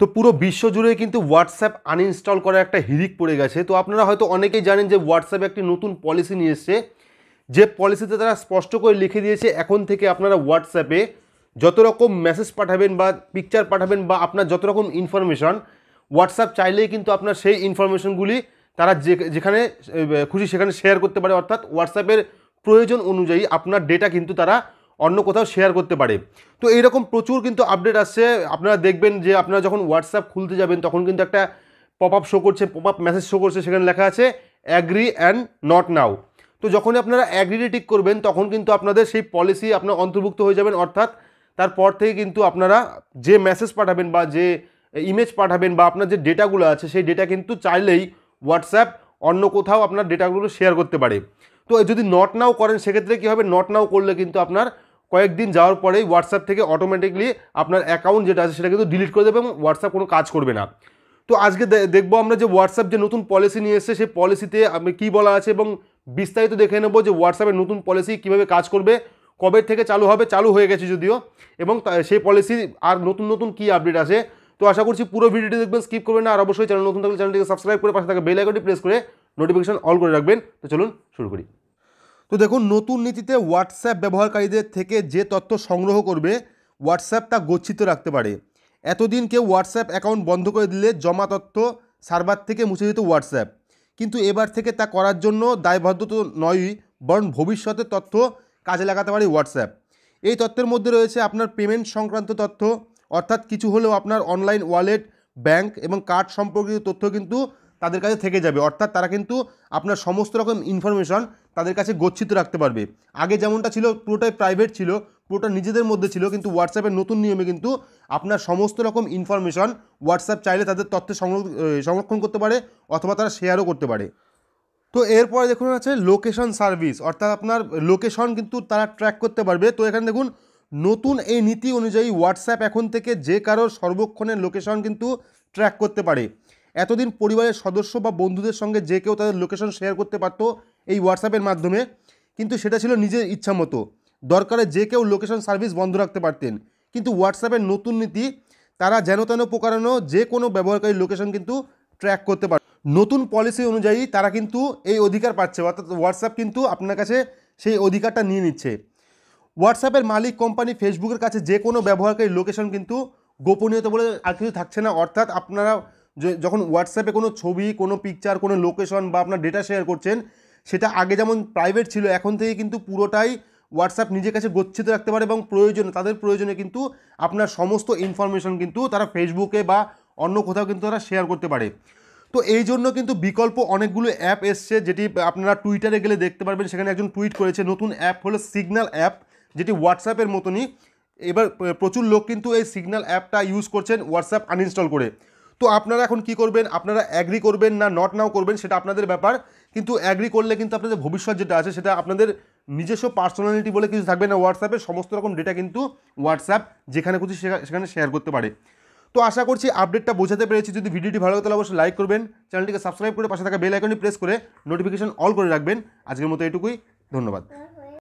তো পুরো বিশ্ব জুড়ে কিন্তু হোয়াটসঅ্যাপ আনইনস্টল করার একটা হিরিক পড়ে গেছে তো আপনারা হয়তো অনেকেই জানেন যে হোয়াটসঅ্যাপ একটি নতুন পলিসি নিয়ে এসছে যে পলিসিতে তারা স্পষ্ট করে লিখে দিয়েছে এখন থেকে আপনারা হোয়াটসঅ্যাপে যত রকম মেসেজ পাঠাবেন বা পিকচার পাঠাবেন বা আপনার যত রকম ইনফরমেশন হোয়াটসঅ্যাপ চাইলেই কিন্তু আপনার সেই ইনফরমেশানগুলি তারা যেখানে খুশি সেখানে শেয়ার করতে পারে অর্থাৎ হোয়াটসঅ্যাপের প্রয়োজন অনুযায়ী আপনার ডেটা কিন্তু তারা অন্য কোথাও শেয়ার করতে পারে তো এইরকম প্রচুর কিন্তু আপডেট আসছে আপনারা দেখবেন যে আপনারা যখন হোয়াটসঅ্যাপ খুলতে যাবেন তখন কিন্তু একটা পপ আপ শো করছে পপ আপ মেসেজ শো করছে সেখানে লেখা আছে অ্যাগ্রি অ্যান্ড নট নাও তো যখনই আপনারা অ্যাগ্রিডে টিক করবেন তখন কিন্তু আপনাদের সেই পলিসি আপনার অন্তর্ভুক্ত হয়ে যাবেন অর্থাৎ তারপর থেকে কিন্তু আপনারা যে মেসেজ পাঠাবেন বা যে ইমেজ পাঠাবেন বা আপনার যে ডেটাগুলো আছে সেই ডেটা কিন্তু চাইলেই হোয়াটসঅ্যাপ অন্য কোথাও আপনার ডেটাগুলো শেয়ার করতে পারে তো যদি নট নাও করেন সেক্ষেত্রে কী হবে নট নাও করলে কিন্তু আপনার কয়েকদিন যাওয়ার পরেই হোয়াটসঅ্যাপ থেকে অটোমেটিকলি আপনার অ্যাকাউন্ট যেটা আছে সেটা কিন্তু ডিলিট করে দেবে এবং হোয়াটসঅ্যাপ কোনো কাজ করবে না তো আজকে দেখবো আমরা যে হোয়াটসঅ্যাপ যে নতুন পলিসি নিয়ে এসছে সেই পলিসিতে আমি কী বলা আছে এবং বিস্তারিত দেখে নেবো যে হোয়াটসঅ্যাপের নতুন পলিসি কীভাবে কাজ করবে কবে থেকে চালু হবে চালু হয়ে গেছে যদিও এবং সেই পলিসি আর নতুন নতুন কী আপডেট আছে তো আশা করছি পুরো ভিডিওটি দেখবেন স্কিপ করবেন না আর অবশ্যই চ্যানেল নতুন থাকলে চ্যানেলটিকে সাবস্ক্রাইব করে পাশে থাকা বেল আইকনটি প্রেস করে নোটিফিকেশন অল করে রাখবেন তো চলুন শুরু করি তো দেখুন নতুন নীতিতে হোয়াটসঅ্যাপ ব্যবহারকারীদের থেকে যে তথ্য সংগ্রহ করবে হোয়াটসঅ্যাপ তা গচ্ছিত রাখতে পারে এতদিন কেউ হোয়াটসঅ্যাপ অ্যাকাউন্ট বন্ধ করে দিলে জমা তথ্য সার্ভার থেকে মুছে দিত হোয়াটসঅ্যাপ কিন্তু এবার থেকে তা করার জন্য দায়বদ্ধ তো নয়ই বরং ভবিষ্যতে তথ্য কাজে লাগাতে পারে হোয়াটসঅ্যাপ এই তথ্যের মধ্যে রয়েছে আপনার পেমেন্ট সংক্রান্ত তথ্য অর্থাৎ কিছু হলেও আপনার অনলাইন ওয়ালেট ব্যাংক এবং কার্ড সম্পর্কিত তথ্য কিন্তু তাদের কাছে থেকে যাবে অর্থাৎ তারা কিন্তু আপনার সমস্ত রকম ইনফরমেশন তাদের কাছে গচ্ছিত রাখতে পারবে আগে যেমনটা ছিল পুরোটাই প্রাইভেট ছিল পুরোটা নিজেদের মধ্যে ছিল কিন্তু হোয়াটসঅ্যাপের নতুন নিয়মে কিন্তু আপনার সমস্ত রকম ইনফরমেশন হোয়াটসঅ্যাপ চাইলে তাদের তথ্য সংরক্ষণ করতে পারে অথবা তারা শেয়ারও করতে পারে তো এরপরে দেখুন আছে লোকেশন সার্ভিস অর্থাৎ আপনার লোকেশন কিন্তু তারা ট্র্যাক করতে পারবে তো এখানে দেখুন নতুন এই নীতি অনুযায়ী হোয়াটসঅ্যাপ এখন থেকে যে কারোর সর্বক্ষণের লোকেশন কিন্তু ট্র্যাক করতে পারে এতদিন পরিবারের সদস্য বা বন্ধুদের সঙ্গে যে কেউ তাদের লোকেশন শেয়ার করতে পারত এই হোয়াটসঅ্যাপের মাধ্যমে কিন্তু সেটা ছিল নিজের ইচ্ছা মতো দরকারে যে কেউ লোকেশন সার্ভিস বন্ধ রাখতে পারতেন কিন্তু হোয়াটসঅ্যাপের নতুন নীতি তারা যেন তেন প্রকারণ যে কোনো ব্যবহারকারী লোকেশন কিন্তু ট্র্যাক করতে পার নতুন পলিসি অনুযায়ী তারা কিন্তু এই অধিকার পাচ্ছে অর্থাৎ হোয়াটসঅ্যাপ কিন্তু আপনার কাছে সেই অধিকারটা নিয়ে নিচ্ছে হোয়াটসঅ্যাপের মালিক কোম্পানি ফেসবুকের কাছে যে কোনো ব্যবহারকারী লোকেশন কিন্তু গোপনীয়তা বলে আর কিছু থাকছে না অর্থাৎ আপনারা যখন হোয়াটসঅ্যাপে কোনো ছবি কোনো পিকচার কোনো লোকেশন বা আপনার ডেটা শেয়ার করছেন সেটা আগে যেমন প্রাইভেট ছিল এখন থেকে কিন্তু পুরোটাই হোয়াটসঅ্যাপ নিজের কাছে গচ্ছিত রাখতে পারে এবং প্রয়োজনে তাদের প্রয়োজনে কিন্তু আপনার সমস্ত ইনফরমেশন কিন্তু তারা ফেসবুকে বা অন্য কোথাও কিন্তু তারা শেয়ার করতে পারে তো এই জন্য কিন্তু বিকল্প অনেকগুলো অ্যাপ এসছে যেটি আপনারা টুইটারে গেলে দেখতে পারবেন সেখানে একজন টুইট করেছে নতুন অ্যাপ হলো সিগন্যাল অ্যাপ যেটি হোয়াটসঅ্যাপের মতনই এবার প্রচুর লোক কিন্তু এই সিগনাল অ্যাপটা ইউজ করছেন হোয়াটসঅ্যাপ আনইনস্টল করে তো আপনারা এখন কি করবেন আপনারা অ্যাগ্রি করবেন না নট নাও করবেন সেটা আপনাদের ব্যাপার কিন্তু অ্যাগ্রি করলে কিন্তু আপনাদের ভবিষ্যৎ যেটা আছে সেটা আপনাদের নিজস্ব পার্সোনালিটি বলে কিছু থাকবে না হোয়াটসঅ্যাপে সমস্ত রকম ডেটা কিন্তু হোয়াটসঅ্যাপ যেখানে খুশি সেখানে শেয়ার করতে পারে তো আশা করছি আপডেটটা বোঝাতে পেরেছি যদি ভিডিওটি ভালো তাহলে অবশ্যই লাইক করবেন চ্যানেলটিকে সাবস্ক্রাইব করে পাশে থাকা বেল আইকনটি প্রেস করে নোটিফিকেশন অল করে রাখবেন আজকের মতো এটুকুই ধন্যবাদ